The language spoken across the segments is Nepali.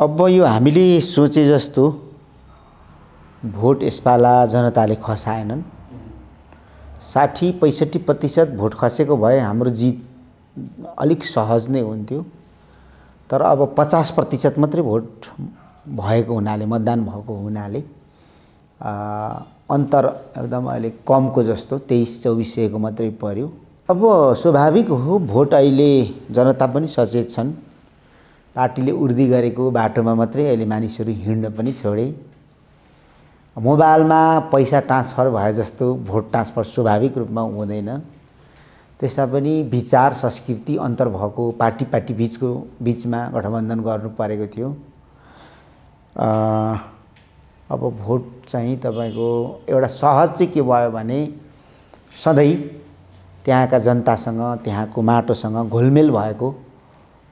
अब यो हामीले सोचे जस्तो भोट यसपाला जनताले खसाएनन् साठी पैँसठी प्रतिशत भोट खसेको भए हाम्रो जित अलिक सहज नै हुन्थ्यो तर अब पचास प्रतिशत मात्रै भोट भएको हुनाले मतदान भएको हुनाले अन्तर एकदम अहिले कमको जस्तो तेइस चौबिस सयको मात्रै पर्यो अब स्वाभाविक हो भोट अहिले जनता पनि सचेत छन् पार्टीले उर्दी गरेको बाटोमा मात्रै अहिले मानिसहरू हिँड्न पनि छोडे मोबाइलमा पैसा ट्रान्सफर भए जस्तो भोट ट्रान्सफर स्वाभाविक रूपमा हुँदैन त्यसमा पनि विचार संस्कृति अन्तर भएको पार्टी पार्टी बिचको बिचमा गठबन्धन गर्नु परेको थियो अब भोट चाहिँ तपाईँको एउटा सहज चाहिँ के भयो भने सधैँ त्यहाँका जनतासँग त्यहाँको माटोसँग घुलमेल भएको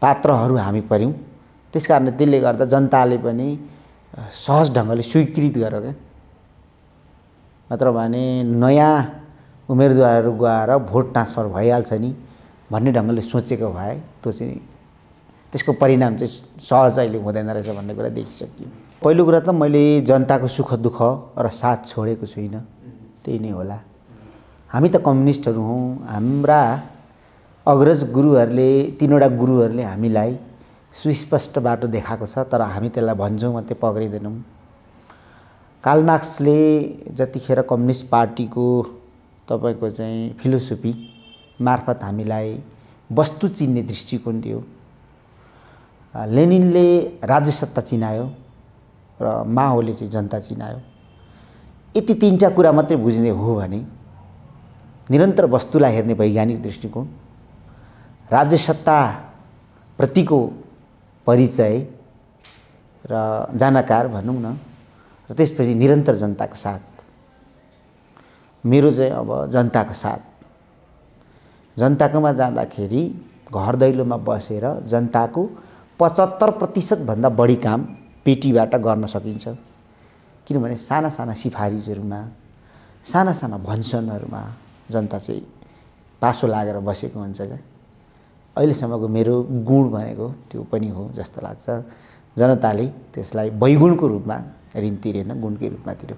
पात्रहरू हामी पऱ्यौँ त्यस कारणले त्यसले गर्दा जनताले पनि सहज ढङ्गले स्वीकृत गर्यो क्या नत्र भने नयाँ उम्मेदवारहरू गएर भोट ट्रान्सफर भइहाल्छ नि भन्ने ढङ्गले सोचेको भए त्यो चाहिँ त्यसको परिणाम चाहिँ सहज अहिले हुँदैन रहेछ भन्ने कुरा देखिसकियो पहिलो कुरा त मैले जनताको सुख दुःख र साथ छोडेको छुइनँ त्यही नै होला हामी त कम्युनिस्टहरू हौँ हाम्रा अग्रज गुरुहरूले तिनवटा गुरुहरूले हामीलाई सुस्पष्ट बाटो देखाएको छ तर हामी त्यसलाई भन्छौँ मात्रै पक्रिँदैनौँ कालमार्क्सले जतिखेर कम्युनिस्ट पार्टीको तपाईँको चाहिँ फिलोसोफी मार्फत हामीलाई वस्तु चिन्ने दृष्टिकोण दियो लेनिनले राज्यसत्ता चिनायो र माओले चाहिँ जनता चिनायो यति तिनवटा कुरा मात्रै बुझ्ने हो भने निरन्तर वस्तुलाई हेर्ने वैज्ञानिक दृष्टिकोण राज्य सत्ताप्रतिको परिचय र जानकार भनौँ न र त्यसपछि निरन्तर जनताको साथ मेरो चाहिँ अब जनताको साथ जनताकोमा जाँदाखेरि घर दैलोमा बसेर जनताको पचहत्तर प्रतिशतभन्दा बढी काम पेटीबाट गर्न सकिन्छ किनभने साना साना सिफारिसहरूमा साना साना भन्सनहरूमा जनता चाहिँ पासो लागेर बसेको हुन्छ क्या अहिलेसम्मको मेरो गुण भनेको त्यो पनि हो जस्तो लाग्छ जनताले त्यसलाई वैगुणको रूपमा ऋण तिरेन गुणकै रूपमा तिर्यो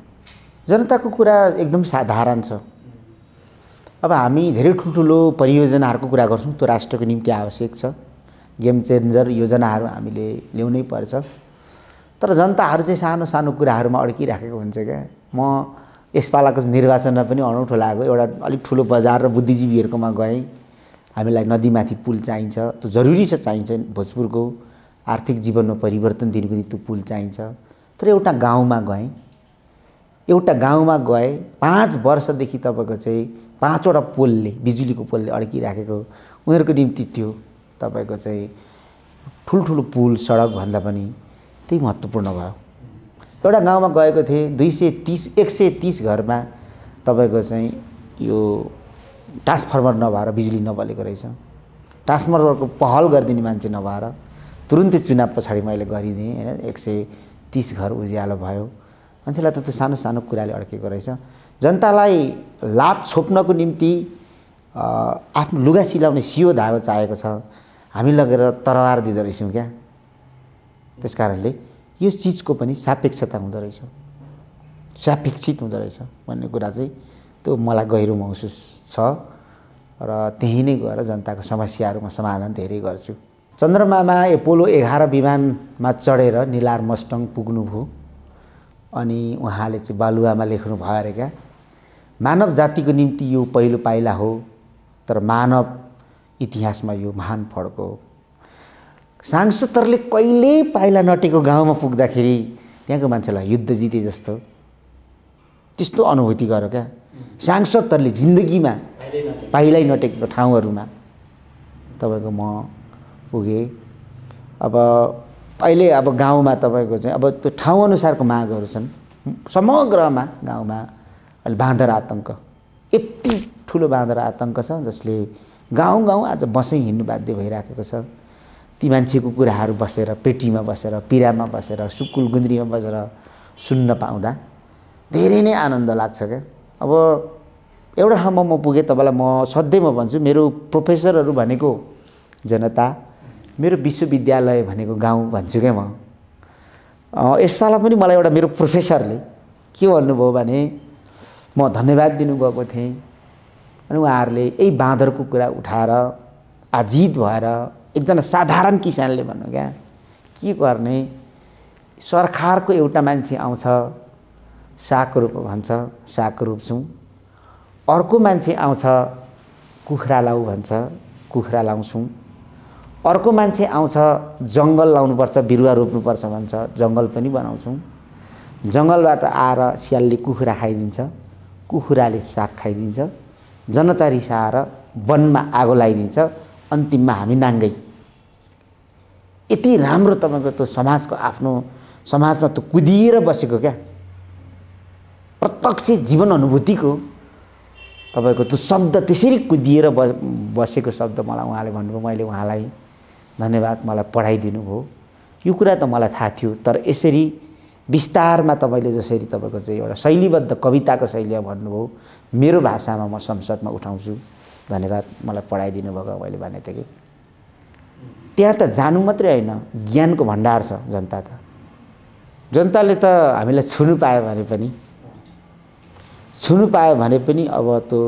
जनताको कुरा एकदम साधारण छ अब हामी धेरै ठुल्ठुलो परियोजनाहरूको कुरा गर्छौँ त्यो राष्ट्रको निम्ति आवश्यक छ गेम चेन्जर योजनाहरू हामीले ल्याउनै पर्छ तर जनताहरू चाहिँ सानो सानो कुराहरूमा अड्किराखेको हुन्छ क्या म यसपालाको निर्वाचनमा पनि अनौठो लाग्यो एउटा अलिक ठुलो बजार र बुद्धिजीवीहरूकोमा गएँ हामीलाई नदीमाथि पुल चाहिन्छ त्यो जरुरी छ चाहिन्छ भोजपुरको आर्थिक जीवनमा परिवर्तन दिनुको निम्ति पुल चाहिन्छ तर एउटा गाउँमा गएँ एउटा गाउँमा गएँ पाँच वर्षदेखि तपाईँको चाहिँ पाँचवटा पोलले बिजुलीको पोलले अड्किराखेको उनीहरूको निम्ति त्यो तपाईँको चाहिँ ठुल्ठुलो पुल सडक भन्दा पनि त्यही महत्त्वपूर्ण भयो एउटा गाउँमा गएको थिएँ दुई सय तिस एक सय तिस घरमा तपाईँको चाहिँ यो ट्रान्सफर्मर नभएर बिजुली नबलेको रहेछ ट्रान्सफर्मरको पहल गरिदिने मान्छे नभएर तुरुन्तै चुनाव पछाडि मैले गरिदिएँ होइन एक सय तिस घर उज्यालो भयो मान्छेलाई त त्यो सानो सानो कुराले अड्केको रहेछ जनतालाई लात छोप्नको निम्ति आफ्नो लुगा सिलाउने सियो धागो चाहेको छ हामी लगेर तरवार दिँदो रहेछौँ क्या त्यस कारणले यो चिजको पनि सापेक्षता हुँदो रहेछ सापेक्षित हुँदो रहेछ भन्ने कुरा चाहिँ त्यो मलाई गहिरो महसुस छ र त्यहीँ नै गएर जनताको समस्याहरूमा समाधान धेरै गर्छु चन्द्रमामा एपोलो एघार विमानमा चढेर निलार मस्टङ पुग्नुभयो अनि उहाँले चाहिँ बालुवामा लेख्नु भयो अरे क्या मानव जातिको निम्ति यो पहिलो पाइला हो तर मानव इतिहासमा यो महान फड्को हो सांसदहरूले कहिले पाइला नटेको गाउँमा पुग्दाखेरि त्यहाँको मान्छेलाई युद्ध जिते जस्तो त्यस्तो अनुभूति गर क्या सांसदहरूले जिन्दगीमा पाइलै नटेकेको ठाउँहरूमा तपाईँको म पुगेँ अब अहिले अब गाउँमा तपाईँको चाहिँ अब त्यो ठाउँअनुसारको मागहरू छन् समग्रमा गाउँमा अहिले बाँदर आतङ्क यति ठुलो बाँदर आतङ्क छ जसले गाउँ गाउँ आज बसैँ हिँड्नु बाध्य भइराखेको छ ती मान्छेको कुराहरू बसेर पेटीमा बसेर पिरामा बसेर सुकुल गुन्द्रीमा बसेर सुन्न पाउँदा धेरै नै आनन्द लाग्छ क्या अब एउटा ठाउँमा म पुगेँ तपाईँलाई म सधैँ म भन्छु मेरो प्रोफेसरहरू भनेको जनता मेरो विश्वविद्यालय भनेको गाउँ भन्छु क्या म यसपाल पनि मलाई एउटा मेरो प्रोफेसरले के भन्नुभयो भने म धन्यवाद दिनुभएको थिएँ अनि उहाँहरूले यही बाँदरको कुरा उठाएर आजित भएर एकजना साधारण किसानले भन्नु क्या के गर्ने सरकारको एउटा मान्छे आउँछ साग रूप भन्छ साग रोप्छौँ अर्को मान्छे आउँछ कुखुरा लाउ भन्छ कुखुरा लाउँछौँ अर्को मान्छे आउँछ जङ्गल लाउनुपर्छ बिरुवा रोप्नुपर्छ भन्छ जङ्गल पनि बनाउँछौँ जङ्गलबाट आएर स्यालले कुखुरा खाइदिन्छ कुखुराले साग खाइदिन्छ जनता रिसाएर वनमा आगो लगाइदिन्छ अन्तिममा हामी नाङ्गै यति राम्रो तपाईँको त्यो समाजको आफ्नो समाजमा त कुदिएर बसेको क्या प्रत्यक्ष जीवन अनुभूतिको तपाईँको त्यो शब्द त्यसरी कुदिएर बस बसेको शब्द मलाई उहाँले भन्नुभयो मैले उहाँलाई धन्यवाद मलाई पढाइदिनु भयो यो कुरा त मलाई थाहा थियो तर यसरी विस्तारमा तपाईँले जसरी तपाईँको चाहिँ एउटा शैलीबद्ध कविताको शैलीमा भन्नुभयो मेरो भाषामा म संसदमा उठाउँछु धन्यवाद मलाई पढाइदिनु भएको मैले भने थिएँ कि त्यहाँ त जानु मात्रै होइन ज्ञानको भण्डार छ जनता त जनताले त हामीलाई छुनु पायो भने पनि छुनु पायो भने पनि अब त्यो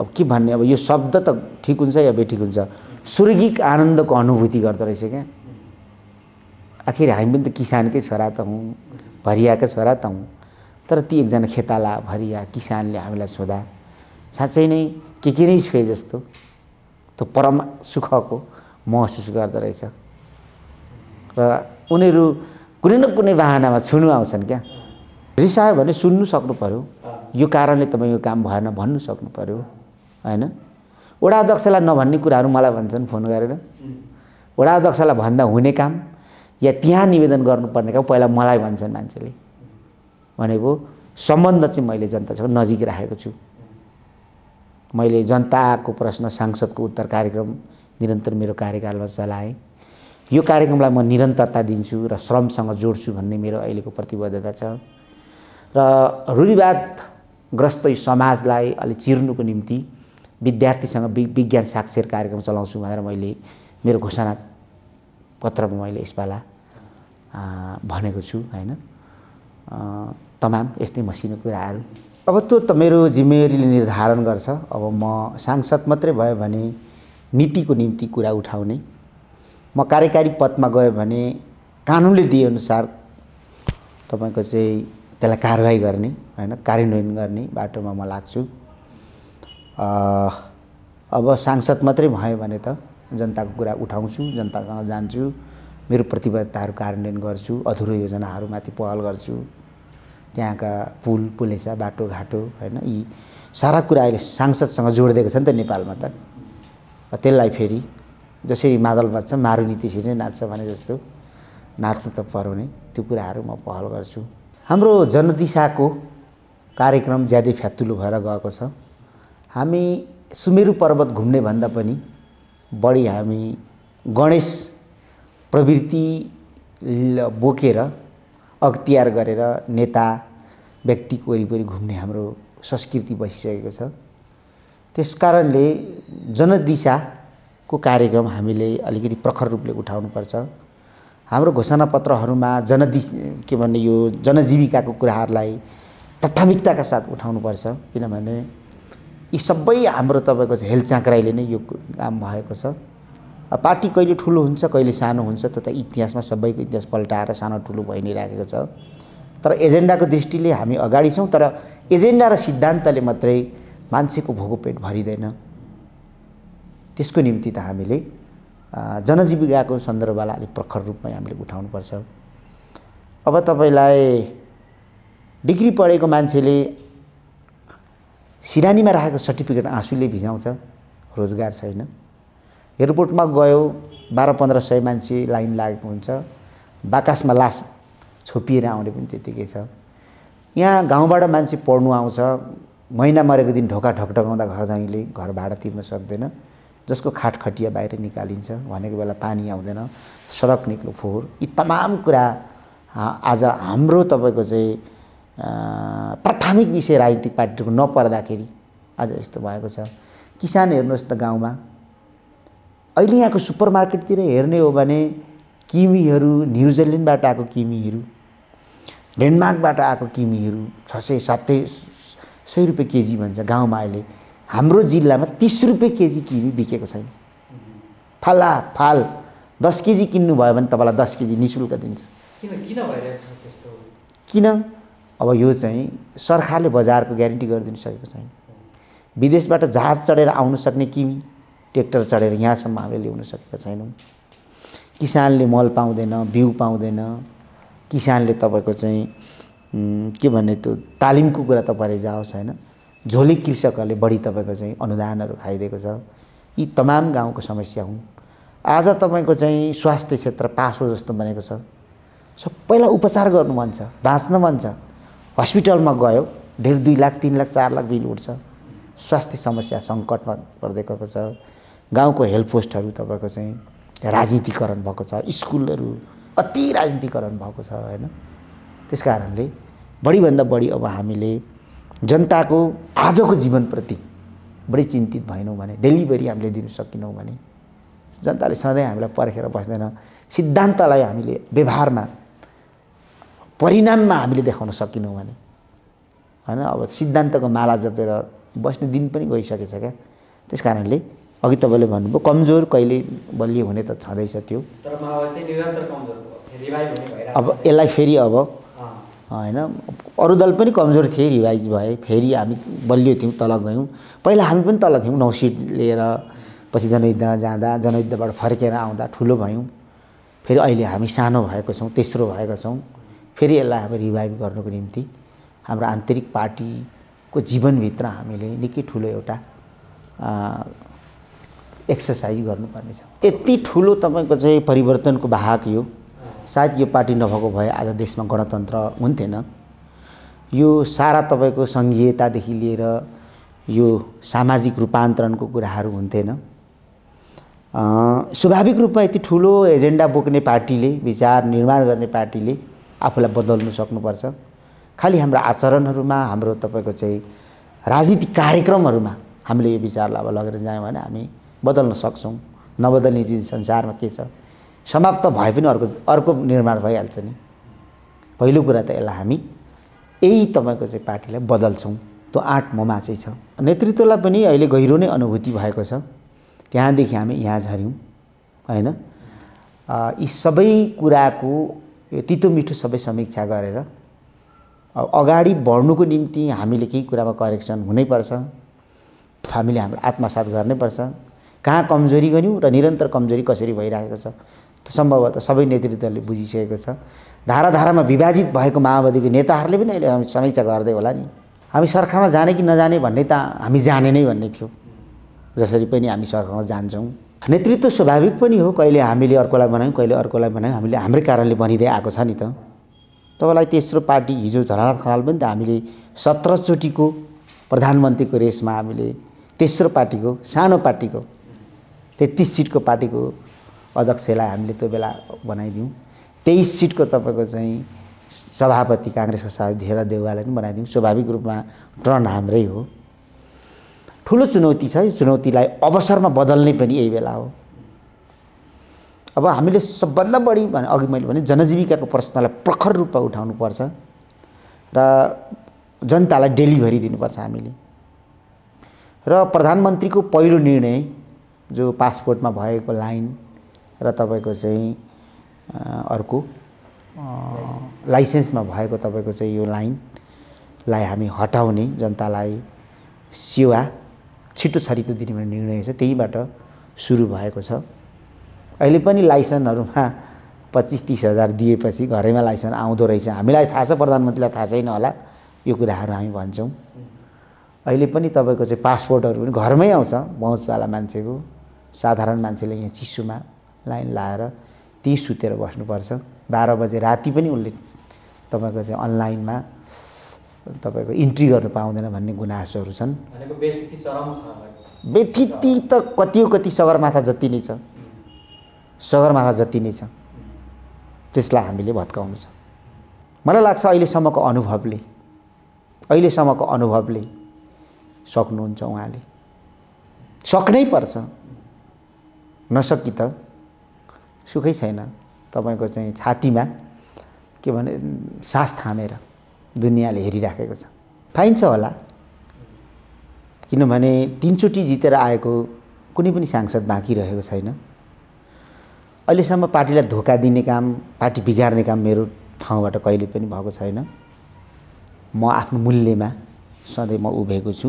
अब के भन्ने अब यो शब्द त ठिक हुन्छ या बेठिक हुन्छ स्वर्गिक आनन्दको अनुभूति गर्दो रहेछ क्या आखिर हामी पनि त किसानकै छोरा त हौँ भरियाकै छोरा त हौँ तर ती एकजना खेताला भरिया किसानले हामीलाई सोधा साँच्चै नै के के नै छुए जस्तो त्यो परम सुखको महसुस गर्दो रहेछ र उनीहरू कुनै न कुनै बाहनामा छुनु आउँछन् क्या रिसायो भने सुन्नु सक्नु पऱ्यो यो कारणले तपाईँ यो काम भएन भन्नु सक्नु पऱ्यो होइन वडा अध्यक्षलाई नभन्ने कुराहरू मलाई भन्छन् फोन गरेर वडा अध्यक्षलाई भन्दा हुने काम या त्यहाँ निवेदन गर्नुपर्ने काम पहिला मलाई भन्छन् मान्छेले भनेको सम्बन्ध चाहिँ मैले जनतासँग नजिक राखेको छु मैले जनताको प्रश्न सांसदको उत्तर कार्यक्रम निरन्तर मेरो कार्यकालमा चलाएँ यो कार्यक्रमलाई म निरन्तरता दिन्छु र श्रमसँग जोड्छु भन्ने मेरो अहिलेको प्रतिबद्धता छ र रूढिवाद ग्रस्तै समाजलाई अलि चिर्नुको निम्ति विद्यार्थीसँग वि विज्ञान साक्षर कार्यक्रम चलाउँछु भनेर मैले मेरो घोषणा पत्रमा मैले यसपाला भनेको छु होइन तमाम यस्तै मसिनो कुराहरू अब त्यो त मेरो जिम्मेवारीले निर्धारण गर्छ अब म सांसद मात्रै भयो भने नीतिको निम्ति कुरा उठाउने म कार्यकारी पदमा गयो भने कानुनले दिएअनुसार तपाईँको चाहिँ त्यसलाई कारवाही गर्ने होइन कार्यान्वयन गर्ने बाटोमा म लाग्छु अब सांसद मात्रै भयो भने त जनताको कुरा उठाउँछु जनतासँग जान्छु मेरो प्रतिबद्धताहरू कार्यान्वयन गर्छु अधुरो योजनाहरूमाथि पहल गर्छु त्यहाँका पुल पुलेसा बाटोघाटो होइन यी सारा कुरा अहिले सांसदसँग जोडिदिएको छ नि त नेपालमा त त्यसलाई फेरि जसरी मादल बाँच्छ मारुनी त्यसरी नै नाच्छ भने जस्तो नाच्नु त पराउने त्यो कुराहरू म पहल गर्छु हाम्रो जनदिशाको कार्यक्रम ज्यादै फ्यातुलो भएर गएको छ हामी सुमेरु पर्वत घुम्ने भन्दा पनि बढी हामी गणेश प्रवृत्ति बोकेर अख्तियार गरेर नेता व्यक्तिको वरिपरि घुम्ने हाम्रो संस्कृति बसिसकेको छ त्यस कारणले जनदिशाको कार्यक्रम हामीले अलिकति प्रखर रूपले उठाउनुपर्छ हाम्रो घोषणापत्रहरूमा जनदि के भन्ने यो जनजीविकाको कुराहरूलाई प्राथमिकताका साथ उठाउनुपर्छ किनभने यी सबै हाम्रो तपाईँको हेल चाँक्राइले नै यो काम भएको छ पार्टी कहिले ठुलो हुन्छ कहिले सानो हुन्छ तथा इतिहासमा सबैको इतिहास पल्टाएर सानो ठुलो भइ नै राखेको छ तर एजेन्डाको दृष्टिले हामी अगाडि छौँ तर एजेन्डा र सिद्धान्तले मात्रै मान्छेको भोगोपेट पेट भरिँदैन त्यसको निम्ति त हामीले जनजीविकाको सन्दर्भलाई अलिक प्रखर रूपमा हामीले उठाउनुपर्छ अब तपाईँलाई डिग्री पढेको मान्छेले सिरानीमा राखेको सर्टिफिकेट आँसुले भिजाउँछ रोजगार छैन एयरपोर्टमा गयो बाह्र पन्ध्र सय मान्छे लाइन लागेको हुन्छ बाकासमा लास छोपिएर आउने पनि त्यत्तिकै छ यहाँ गाउँबाट मान्छे पढ्नु आउँछ महिना मरेको दिन ढोका ढकढकाउँदा घर घर भाडा तिर्न सक्दैन जसको खाटखटिया बाहिर निकालिन्छ भनेको बेला पानी आउँदैन सडक निक्लो फोहोर यी तमाम कुरा आज हाम्रो तपाईँको चाहिँ प्राथमिक विषय राजनीतिक पार्टीको नपर्दाखेरि आज यस्तो भएको छ किसान हेर्नुहोस् त गाउँमा अहिले यहाँको सुपर मार्केटतिर हेर्ने हो भने किमीहरू न्युजिल्यान्डबाट आएको किमीहरू डेनमार्कबाट आएको किमीहरू छ सय सात सय रुपियाँ केजी भन्छ गाउँमा अहिले हाम्रो जिल्लामा तिस रुपियाँ केजी किवी बिकेको छैन फाला फाल दस केजी किन्नुभयो भने तपाईँलाई दस केजी नि शुल्क दिन्छ किन अब यो चाहिँ सरकारले बजारको ग्यारेन्टी गरिदिनु सकेको छैन विदेशबाट जहाज चढेर आउन सक्ने किमी ट्र्याक्टर चढेर यहाँसम्म हामीले ल्याउन सकेका छैनौँ किसानले मल पाउँदैन बिउ पाउँदैन किसानले तपाईँको चाहिँ के भन्ने त्यो तालिमको कुरा त परे जाओस् होइन झोली कृषकहरूले बढी तपाईँको चाहिँ अनुदानहरू खाइदिएको छ यी तमाम गाउँको समस्या हुन् आज तपाईँको चाहिँ स्वास्थ्य क्षेत्र पासो जस्तो बनेको छ सबैलाई उपचार गर्नु मन छ बाँच्न मन छ हस्पिटलमा गयो ढेर दुई लाख तिन लाख चार लाख बिल उठ्छ स्वास्थ्य समस्या सङ्कटमा पर्दै छ गाउँको हेल्प पोस्टहरू तपाईँको चाहिँ राजनीतिकरण भएको छ स्कुलहरू अति राजनीतिकरण भएको छ होइन त्यस कारणले बढीभन्दा बढी अब हामीले जनताको आजको जीवनप्रति बढी चिन्तित भएनौँ भने डेलिभरी हामीले दिन सकेनौँ भने जनताले सधैँ हामीलाई पर्खेर बस्दैन सिद्धान्तलाई हामीले व्यवहारमा परिणाममा हामीले देखाउन सकेनौँ भने होइन अब सिद्धान्तको माला जपेर बस्ने दिन पनि गइसकेछ क्या त्यस कारणले अघि तपाईँले भन्नुभयो कमजोर कहिले बलियो हुने त छँदैछ त्यो अब यसलाई फेरि अब होइन अरू दल पनि कमजोर थिए रिभाइज भए फेरि हामी बलियो थियौँ तल गयौँ पहिला हामी पनि तल थियौँ नौ सिट लिएर पछि जनयुद्धमा जाँदा जनयुद्धबाट फर्केर आउँदा ठुलो भयौँ फेरि अहिले हामी सानो भएको छौँ तेस्रो भएको छौँ फेरि यसलाई हामी रिभाइभ गर्नुको निम्ति हाम्रो आन्तरिक पार्टीको जीवनभित्र हामीले निकै ठुलो एउटा एक्सर्साइज गर्नुपर्नेछ यति ठुलो तपाईँको चाहिँ परिवर्तनको भाग यो सायद यो पार्टी नभएको भए आज देशमा गणतन्त्र हुन्थेन यो सारा तपाईँको सङ्घीयतादेखि लिएर यो सामाजिक रूपान्तरणको कुराहरू हुन्थेन स्वाभाविक रूपमा यति ठुलो एजेन्डा बोक्ने पार्टीले विचार निर्माण गर्ने पार्टीले आफूलाई बदल्नु सक्नुपर्छ खालि हाम्रो आचरणहरूमा हाम्रो तपाईँको चाहिँ राजनीतिक कार्यक्रमहरूमा हामीले यो विचारलाई अब लगेर जायौँ भने हामी बदल्न सक्छौँ नबदल्ने चिज संसारमा के छ समाप्त भए पनि अर्को अर्को निर्माण भइहाल्छ नि पहिलो कुरा त यसलाई हामी यही तपाईँको चाहिँ पार्टीलाई बदल्छौँ त्यो आँट ममा चाहिँ छ नेतृत्वलाई पनि अहिले गहिरो नै अनुभूति भएको छ त्यहाँदेखि हामी यहाँ झऱ्यौँ होइन यी सबै कुराको यो तितो मिठो सबै समीक्षा गरेर अब अगाडि बढ्नुको निम्ति हामीले केही कुरामा करेक्सन हुनैपर्छ हामीले हाम्रो आत्मसात गर्नैपर्छ कहाँ कमजोरी गऱ्यौँ र निरन्तर कमजोरी कसरी भइरहेको छ सम्भवतः सबै नेतृत्वले बुझिसकेको छ धाराधारामा विभाजित भएको माओवादीको नेताहरूले पनि अहिले हामी समीक्षा गर्दै होला नि हामी सरकारमा जाने कि नजाने भन्ने त हामी जाने नै भन्ने थियो जसरी पनि हामी सरकारमा जान्छौँ नेतृत्व स्वाभाविक पनि हो कहिले हामीले अर्कोलाई बनायौँ कहिले अर्कोलाई बनायौँ हामीले हाम्रै कारणले बनिँदै आएको छ नि त तपाईँलाई तेस्रो पार्टी हिजो झलनाथ खनाल पनि त हामीले सत्रचोटिको प्रधानमन्त्रीको रेसमा हामीले तेस्रो पार्टीको सानो पार्टीको तेत्तिस सिटको पार्टीको अध्यक्षलाई हामीले त्यो बेला बनाइदिउँ तेइस सिटको तपाईँको चाहिँ सभापति काङ्ग्रेसको सभापति धेरा देउवालाई पनि बनाइदिउँ स्वाभाविक रूपमा ट्रन हाम्रै हो ठुलो चुनौती छ यो चुनौतीलाई अवसरमा बदल्ने पनि यही बेला हो अब हामीले सबभन्दा बढी भने अघि मैले भने जनजीविकाको प्रश्नलाई प्रखर रूपमा उठाउनुपर्छ र जनतालाई डेलिभरी दिनुपर्छ हामीले र प्रधानमन्त्रीको पहिलो निर्णय जो पासपोर्टमा भएको लाइन र तपाईँको चाहिँ अर्को लाइसेन्समा भएको तपाईँको चाहिँ यो लाइनलाई हामी हटाउने जनतालाई सेवा छिटो छरितो दिने भन्ने निर्णय छ त्यहीबाट सुरु भएको छ अहिले पनि लाइसेन्सहरूमा पच्चिस तिस हजार दिएपछि घरैमा लाइसेन्स आउँदो रहेछ हामीलाई थाहा छ प्रधानमन्त्रीलाई थाहा छैन होला यो कुराहरू हामी भन्छौँ अहिले पनि तपाईँको चाहिँ पासपोर्टहरू पनि घरमै आउँछ बहुँचवाला मान्छेको साधारण मान्छेले यहाँ चिसोमा लाइन लाएर ती सुतेर बस्नुपर्छ बाह्र बजे राति पनि उसले तपाईँको चाहिँ अनलाइनमा तपाईँको इन्ट्री गर्नु पाउँदैन भन्ने गुनासोहरू छन् व्यथिति त कति कति सगरमाथा जति नै छ सगरमाथा जति नै छ त्यसलाई हामीले भत्काउनु छ मलाई लाग्छ अहिलेसम्मको अनुभवले अहिलेसम्मको अनुभवले सक्नुहुन्छ उहाँले सक्नै पर्छ नसकी त सुखै छैन तपाईँको चाहिँ छातीमा के भने सास थामेर दुनियाँले हेरिराखेको छ पाइन्छ होला किनभने तिनचोटि जितेर आएको कुनै पनि सांसद बाँकी रहेको छैन अहिलेसम्म पार्टीलाई धोका दिने काम पार्टी बिगार्ने काम मेरो ठाउँबाट कहिले पनि भएको छैन म आफ्नो मूल्यमा सधैँ म उभेको छु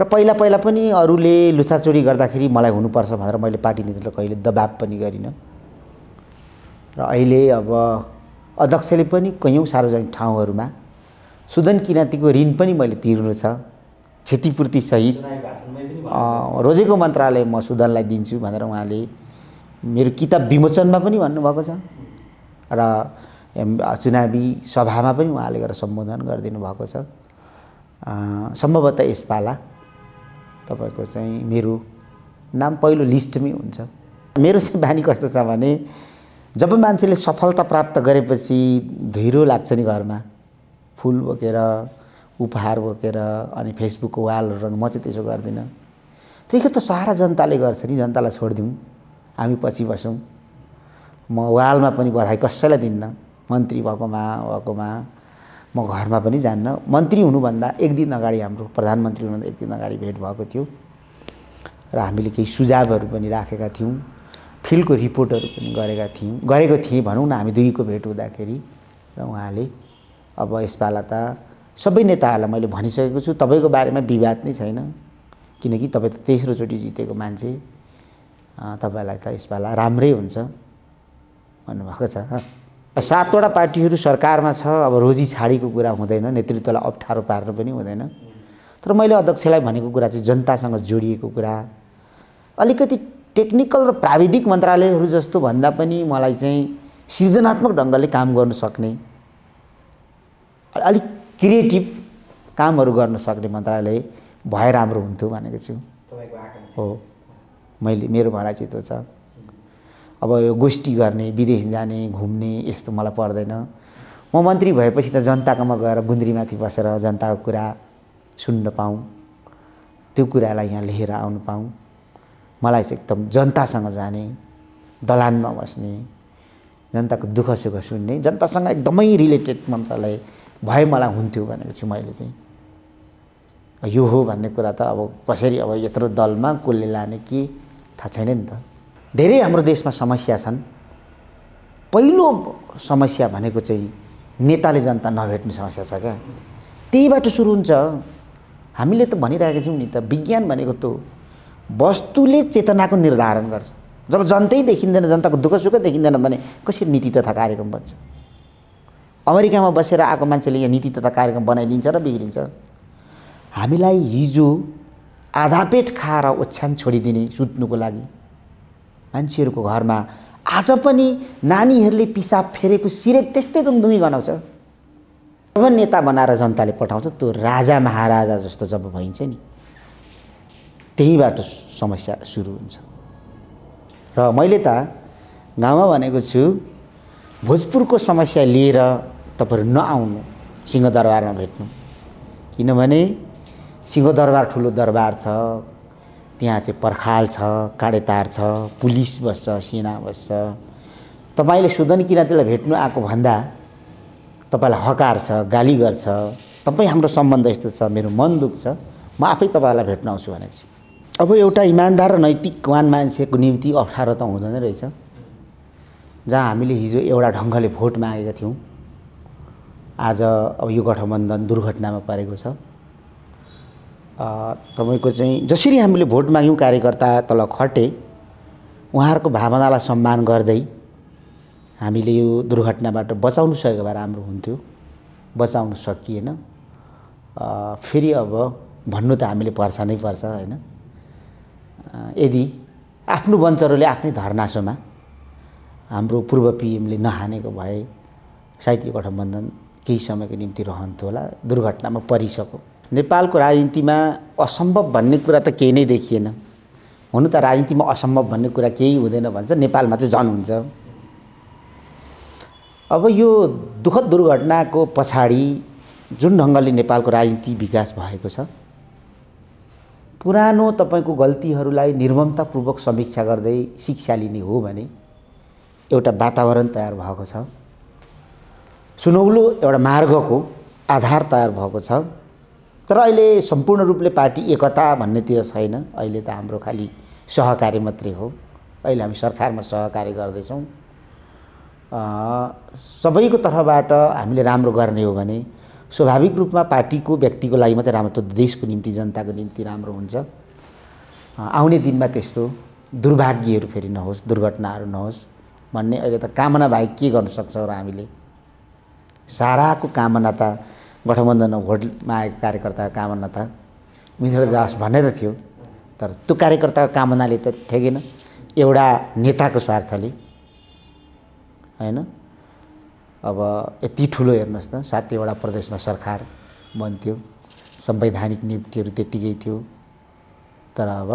र पहिला पहिला पनि अरूले लुसाचोरी गर्दाखेरि मलाई हुनुपर्छ भनेर मैले पार्टी नेतृत्व कहिले दबाब पनि गरिनँ र अहिले अब अध्यक्षले पनि कैयौँ सार्वजनिक ठाउँहरूमा सुदन किराँतीको ऋण पनि मैले तिर्नु छ क्षतिपूर्तिसहित रोजेको मन्त्रालय म सुदनलाई दिन्छु भनेर उहाँले मेरो किताब विमोचनमा पनि भन्नुभएको छ र चुनावी सभामा पनि उहाँले गएर सम्बोधन गरिदिनु भएको छ सम्भवतः यसपाला तपाईँको चाहिँ मेरो नाम पहिलो लिस्टमै हुन्छ मेरो चाहिँ बानी कस्तो छ भने जब मान्छेले सफलता प्राप्त गरेपछि धुरो लाग्छ नि घरमा फुल बोकेर उपहार बोकेर अनि फेसबुकको वालहरू रङ म चाहिँ त्यसो गर्दिनँ त्यही त सारा जनताले गर्छ नि जनतालाई छोडिदिउँ हामी पछि बसौँ म वालमा पनि बधाई कसैलाई दिन्न मन्त्री भएकोमा भएकोमा म घरमा पनि जान्न मन्त्री हुनुभन्दा एक दिन अगाडि हाम्रो प्रधानमन्त्री हुनुभन्दा एक दिन अगाडि भेट भएको थियो र हामीले केही सुझावहरू पनि राखेका थियौँ फिल्डको रिपोर्टहरू पनि गरेका थियौँ गरेको थिएँ भनौँ न हामी दुईको भेट हुँदाखेरि र उहाँले अब यसपाला त सबै नेताहरूलाई मैले भनिसकेको छु तपाईँको बारेमा विवाद नै छैन किनकि तपाईँ त तेस्रोचोटि जितेको मान्छे तपाईँलाई त यसपाला राम्रै हुन्छ भन्नुभएको छ सातवटा पार्टीहरू सरकारमा छ अब रोजी छाडीको कुरा हुँदैन नेतृत्वलाई अप्ठ्यारो पार्नु पनि हुँदैन तर मैले अध्यक्षलाई भनेको कुरा चाहिँ जनतासँग जोडिएको कुरा अलिकति टेक्निकल र प्राविधिक मन्त्रालयहरू जस्तो भन्दा पनि मलाई चाहिँ सृजनात्मक ढङ्गले काम गर्न सक्ने अलिक क्रिएटिभ कामहरू गर्न सक्ने मन्त्रालय भए राम्रो हुन्थ्यो भनेको छु हो मैले मेरो भनाइ चाहिँ त्यो छ अब यो गोष्ठी गर्ने विदेश जाने घुम्ने यस्तो मलाई पर्दैन म मन्त्री भएपछि त जनताकोमा गएर गुन्द्रीमाथि बसेर जनताको कुरा सुन्न पाऊँ त्यो कुरालाई यहाँ लेखेर आउनु पाऊँ मलाई चाहिँ एकदम जनतासँग जाने दलानमा बस्ने जनताको दुःख सुख सुन्ने जनतासँग एकदमै रिलेटेड मन्त्रालय भए मलाई हुन्थ्यो भनेको छु मैले चाहिँ यो हो भन्ने कुरा त अब कसरी अब यत्रो दलमा कसले लाने कि थाहा छैन नि त धेरै हाम्रो देशमा समस्या छन् पहिलो समस्या भनेको चाहिँ नेताले जनता नभेट्ने समस्या छ क्या त्यहीबाट सुरु हुन्छ हामीले त भनिरहेका छौँ नि त विज्ञान भनेको त वस्तुले चेतनाको निर्धारण गर्छ जब जनतै देखिँदैन जनताको दुःख सुख देखिँदैन भने कसरी नीति तथा कार्यक्रम बन्छ अमेरिकामा बसेर आएको मान्छेले यहाँ नीति तथा कार्यक्रम बनाइदिन्छ र बिग्रिन्छ हामीलाई हिजो आधा पेट खाएर ओछ्यान छोडिदिने सुत्नुको लागि मान्छेहरूको घरमा आज पनि नानीहरूले पिसाब फेरेको सिरेक त्यस्तै रुङदुङ्गी गनाउँछ जब नेता बनाएर जनताले पठाउँछ त्यो राजा महाराजा जस्तो जब भइन्छ नि त्यहीँबाट समस्या सुरु हुन्छ र मैले त गाउँमा भनेको छु भोजपुरको समस्या लिएर तपाईँहरू नआउनु सिंहदरबारमा भेट्नु किनभने सिंहदरबार ठुलो दरबार छ त्यहाँ चाहिँ पर्खाल छ काँडेतार छ पुलिस बस्छ सेना बस्छ तपाईँले सुदन किन किराँतीलाई भेट्नु आएको भन्दा तपाईँलाई हकार छ गाली गर्छ तपाईँ हाम्रो सम्बन्ध यस्तो छ मेरो मन दुख्छ म आफै तपाईँलाई भेट्न आउँछु भनेको छु अब एउटा इमान्दार र नैतिकवान मान्छेको निम्ति अप्ठ्यारो त हुँदैन रहेछ जहाँ हामीले हिजो एउटा ढङ्गले भोट मागेका थियौँ आज अब यो गठबन्धन दुर्घटनामा परेको छ तपाईँको चाहिँ जसरी हामीले भोट माग्यौँ कार्यकर्ता तल खटे उहाँहरूको भावनालाई सम्मान गर्दै हामीले यो दुर्घटनाबाट बचाउनु सकेको भए राम्रो हुन्थ्यो बचाउनु सकिएन फेरि अब भन्नु त हामीले पर्छ नै पर्छ होइन यदि आफ्नो वञ्चरोले आफ्नै धर्नासोमा हाम्रो पूर्व पिएमले नहानेको भए साहित्य गठबन्धन केही समयको निम्ति रहन्थ्यो होला दुर्घटनामा परिसक्यो नेपालको राजनीतिमा असम्भव भन्ने कुरा त केही नै देखिएन हुनु त राजनीतिमा असम्भव भन्ने कुरा केही हुँदैन भन्छ नेपालमा चाहिँ झन् हुन्छ अब यो दुःखद दुर्घटनाको पछाडि जुन ढङ्गले नेपालको राजनीति विकास भएको छ पुरानो तपाईँको गल्तीहरूलाई निर्ममतापूर्वक समीक्षा गर्दै शिक्षा लिने हो भने एउटा वातावरण तयार भएको छ सुनौलो एउटा मार्गको आधार तयार भएको छ तर अहिले सम्पूर्ण रूपले पार्टी एकता भन्नेतिर छैन अहिले त हाम्रो खालि सहकार्य मात्रै हो अहिले हामी सरकारमा सहकार्य गर्दैछौँ सबैको तर्फबाट हामीले राम्रो गर्ने हो भने स्वाभाविक रूपमा पार्टीको व्यक्तिको लागि मात्रै राम्रो त देशको निम्ति जनताको निम्ति राम्रो हुन्छ आउने दिनमा त्यस्तो दुर्भाग्यहरू फेरि नहोस् दुर्घटनाहरू नहोस् भन्ने अहिले त कामना बाहेक के गर्न सक्छौँ र हामीले साराको कामना त गठबन्धनमा भोटमा आएको कार्यकर्ताको कामना त मिश्र जाओस् भन्ने त थियो तर त्यो कार्यकर्ताको कामनाले त ठेकेन एउटा नेताको स्वार्थले होइन अब यति ठुलो हेर्नुहोस् त सातैवटा प्रदेशमा सरकार बन्थ्यो संवैधानिक नियुक्तिहरू त्यत्तिकै थियो तर अब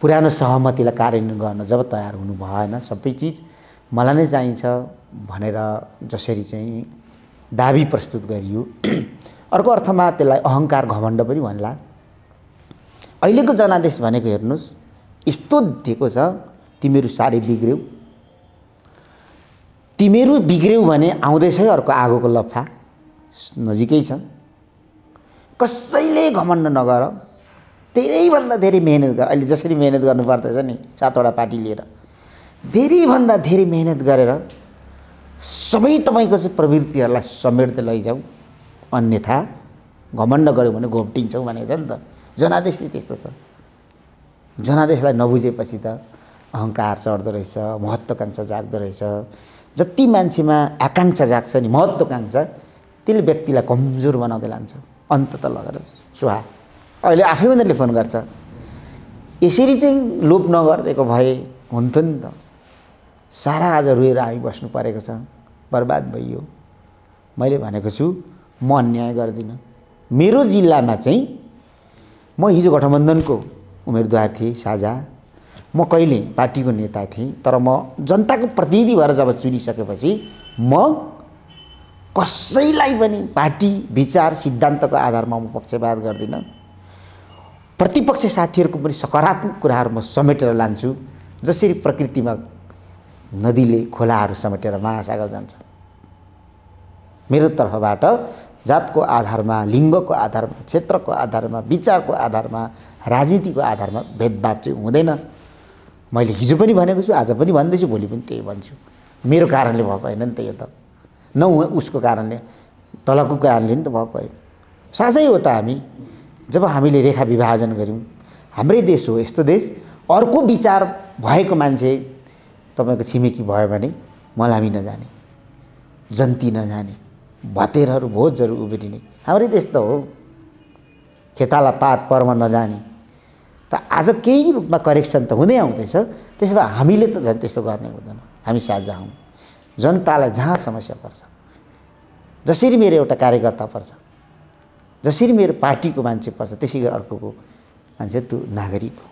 पुरानो सहमतिलाई कार्यान्वयन गर्न जब तयार हुनु भएन सबै चिज मलाई नै चाहिन्छ भनेर जसरी चाहिँ दाबी प्रस्तुत गरियो अर्को अर्थमा त्यसलाई अहङ्कार घमण्ड पनि भन्ला अहिलेको जनादेश भनेको हेर्नुहोस् यस्तो दिएको छ तिमीहरू साह्रै बिग्रेउ तिमीहरू बिग्र्यौ भने आउँदैछ है अर्को आगोको लफा नजिकै छ कसैले घमण्ड नगर धेरैभन्दा धेरै मेहनत गर अहिले जसरी मेहनत गर्नुपर्दछ नि सातवटा पार्टी लिएर धेरैभन्दा धेरै मेहनत गरेर सबै तपाईँको चाहिँ प्रवृत्तिहरूलाई समेट्दै लैजाउँ अन्यथा घमण्ड गऱ्यौँ भने घोप्टिन्छौँ भनेको छ नि त जनादेश नै त्यस्तो छ जनादेशलाई नबुझेपछि त अहङ्कार चढ्दो रहेछ महत्त्वकाङ्क्षा जाग्दो रहेछ जति मान्छेमा आकाङ्क्षा जाग्छ नि महत्त्वकाङ्क्षा त्यसले व्यक्तिलाई कमजोर बनाउँदै लान्छ अन्त त लगेर सुहा अहिले आफै उनीहरूले फोन गर्छ यसरी चाहिँ लोप नगरिदिएको भए हुन्थ्यो नि त सारा आज रोएर हामी बस्नु परेको छ बर्बाद भइयो मैले भनेको छु म अन्याय गर्दिनँ मेरो जिल्लामा चाहिँ म हिजो गठबन्धनको उम्मेदवार थिएँ साझा म कहिले पार्टीको नेता थिएँ तर म जनताको प्रतिनिधि भएर जब चुनिसकेपछि म कसैलाई पनि पार्टी विचार सिद्धान्तको आधारमा म पक्षपात गर्दिनँ प्रतिपक्ष साथीहरूको पनि सकारात्मक कुराहरू म समेटेर लान्छु जसरी प्रकृतिमा नदीले खोलाहरू समेटेर महासागर जान्छ मेरो तर्फबाट जातको आधारमा लिङ्गको आधारमा क्षेत्रको आधारमा विचारको आधारमा राजनीतिको आधारमा भेदभाव चाहिँ हुँदैन मैले हिजो पनि भनेको छु आज पनि भन्दैछु भोलि पनि त्यही भन्छु मेरो कारणले भएको होइन नि त यो त न उसको कारणले तलको कारणले नि त भएको होइन साँच्चै हो त हामी जब हामीले रेखा विभाजन गऱ्यौँ हाम्रै देश हो यस्तो देश अर्को विचार भएको मान्छे तपाईँको छिमेकी भयो भने मलामी नजाने जन्ती नजाने भतेरहरू भोजहरू उब्रिने हाम्रै देश त हो खेताला पात पर्व नजाने त आज केही रूपमा करेक्सन त हुँदै आउँदैछ त्यसो भए हामीले त झन् त्यस्तो गर्ने हुँदैन हामी साझा हौँ जनतालाई जहाँ समस्या पर्छ जसरी मेरो एउटा कार्यकर्ता पर्छ जसरी मेरो पार्टीको मान्छे पर्छ त्यसै गरी अर्को मान्छे त्यो नागरिक हो